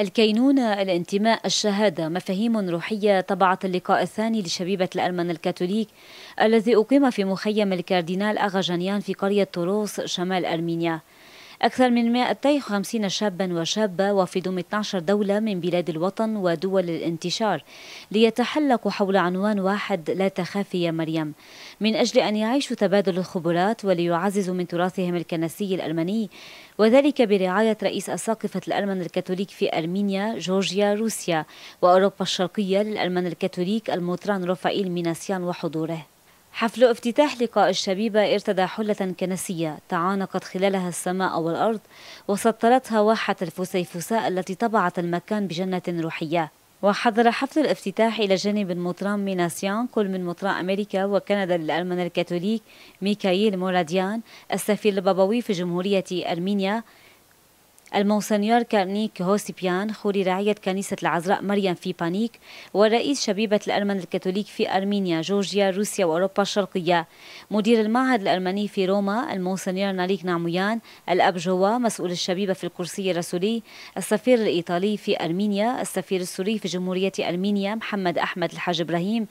الكينونة الانتماء الشهادة مفاهيم روحية طبعت اللقاء الثاني لشبيبة الألمان الكاثوليك الذي أقيم في مخيم الكاردينال أغا جانيان في قرية توروس شمال أرمينيا أكثر من 250 شابا وشابة من 12 دولة من بلاد الوطن ودول الانتشار ليتحلقوا حول عنوان واحد لا تخافي يا مريم من أجل أن يعيشوا تبادل الخبرات وليعززوا من تراثهم الكنسي الألماني وذلك برعاية رئيس أساقفة الألمان الكاثوليك في أرمينيا جورجيا روسيا وأوروبا الشرقية للألمان الكاثوليك المطران رافائيل ميناسيان وحضوره حفل افتتاح لقاء الشبيبة ارتدى حلة كنسية تعانقت خلالها السماء والأرض وسطرتها واحة الفسيفساء التي طبعت المكان بجنة روحية وحضر حفل الافتتاح إلى جانب المطران ميناسيان كل من مطران أمريكا وكندا للألمان الكاثوليك ميكايل موراديان السفير البابوي في جمهورية أرمينيا المونسنيور كارنيك هوسيبيان خوري رعية كنيسة العذراء مريم في بانيك ورئيس شبيبة الأرمن الكاثوليك في أرمينيا جورجيا روسيا وأوروبا الشرقية مدير المعهد الألماني في روما المونسنيور ناليك نعمويان الأب جوا مسؤول الشبيبة في الكرسي الرسولي السفير الإيطالي في أرمينيا السفير السوري في جمهورية أرمينيا محمد أحمد الحاج إبراهيم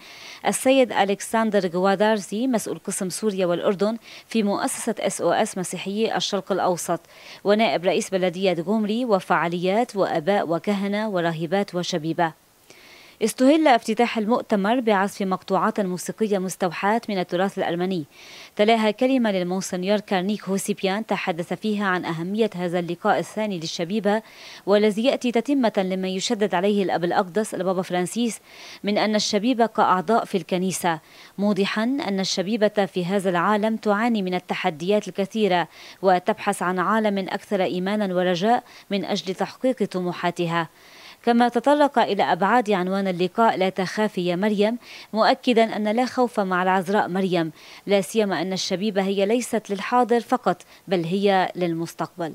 السيد ألكسندر غوادارزي مسؤول قسم سوريا والأردن في مؤسسة اس او اس مسيحية الشرق الأوسط ونائب رئيس بلدية غمري وفعاليات وأباء وكهنة وراهبات وشبيبة استهل افتتاح المؤتمر بعزف مقطوعات موسيقية مستوحاة من التراث الألماني تلاها كلمة للمونسنيور كارنيك هوسيبيان تحدث فيها عن أهمية هذا اللقاء الثاني للشبيبة والذي يأتي تتمة لما يشدد عليه الأب الأقدس البابا فرانسيس من أن الشبيبة كأعضاء في الكنيسة موضحا أن الشبيبة في هذا العالم تعاني من التحديات الكثيرة وتبحث عن عالم أكثر إيمانا ورجاء من أجل تحقيق طموحاتها كما تطرق إلى أبعاد عنوان اللقاء لا تخافي يا مريم مؤكدا أن لا خوف مع العذراء مريم لا سيما أن الشبيبة هي ليست للحاضر فقط بل هي للمستقبل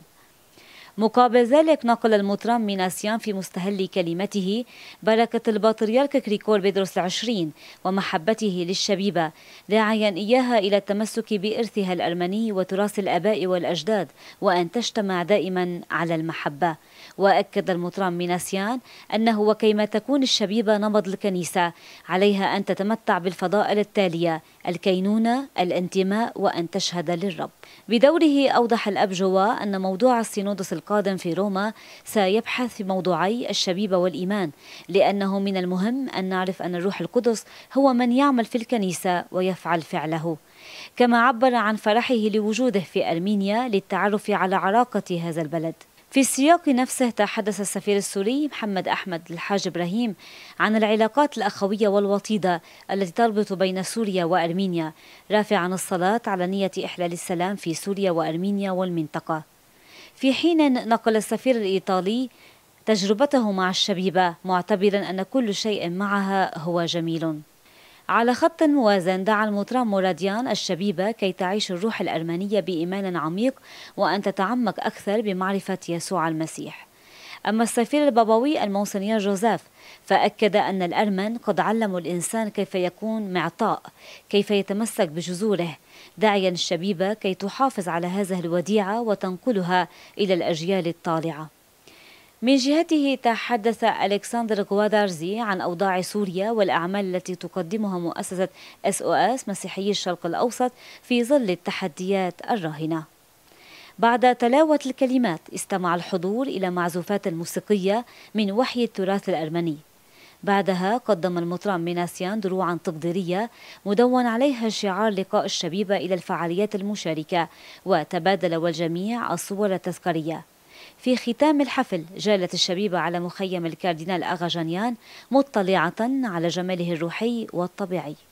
مقابل ذلك نقل المطران ميناسيان في مستهل كلمته بركة البطريرك كريكور بيدروس العشرين ومحبته للشبيبة داعيا إياها إلى التمسك بإرثها الأرمني وتراث الآباء والأجداد وأن تجتمع دائما على المحبة وأكد المطران ميناسيان أنه وكيما تكون الشبيبة نمط الكنيسة عليها أن تتمتع بالفضائل التالية الكينونة الانتماء وأن تشهد للرب بدوره أوضح الأب جوا أن موضوع السينودس القادم في روما سيبحث في موضوعي الشبيبة والإيمان لأنه من المهم أن نعرف أن الروح القدس هو من يعمل في الكنيسة ويفعل فعله كما عبر عن فرحه لوجوده في أرمينيا للتعرف على عراقة هذا البلد في السياق نفسه تحدث السفير السوري محمد أحمد الحاج إبراهيم عن العلاقات الأخوية والوطيدة التي تربط بين سوريا وأرمينيا رافعا الصلاة على نية إحلال السلام في سوريا وأرمينيا والمنطقة في حين نقل السفير الإيطالي تجربته مع الشبيبة معتبرا أن كل شيء معها هو جميل على خط موازن دعا المطران مولاديان الشبيبة كي تعيش الروح الأرمانية بإيمان عميق وأن تتعمق أكثر بمعرفة يسوع المسيح أما السفير البابوي المونسنيور جوزيف فأكد أن الأرمن قد علموا الإنسان كيف يكون معطاء كيف يتمسك بجذوره داعيا الشبيبة كي تحافظ على هذه الوديعة وتنقلها إلى الأجيال الطالعة من جهته تحدث ألكسندر غوادارزي عن أوضاع سوريا والأعمال التي تقدمها مؤسسة SOS مسيحيي الشرق الأوسط في ظل التحديات الراهنة بعد تلاوة الكلمات استمع الحضور إلى معزوفات موسيقية من وحي التراث الأرمني بعدها قدم المطرب ميناسيان دروعا تقديرية مدون عليها شعار لقاء الشبيبة إلى الفعاليات المشاركة وتبادل والجميع الصور التذكارية في ختام الحفل جالت الشبيبة على مخيم الكاردينال أغاجانيان مطلعة على جماله الروحي والطبيعي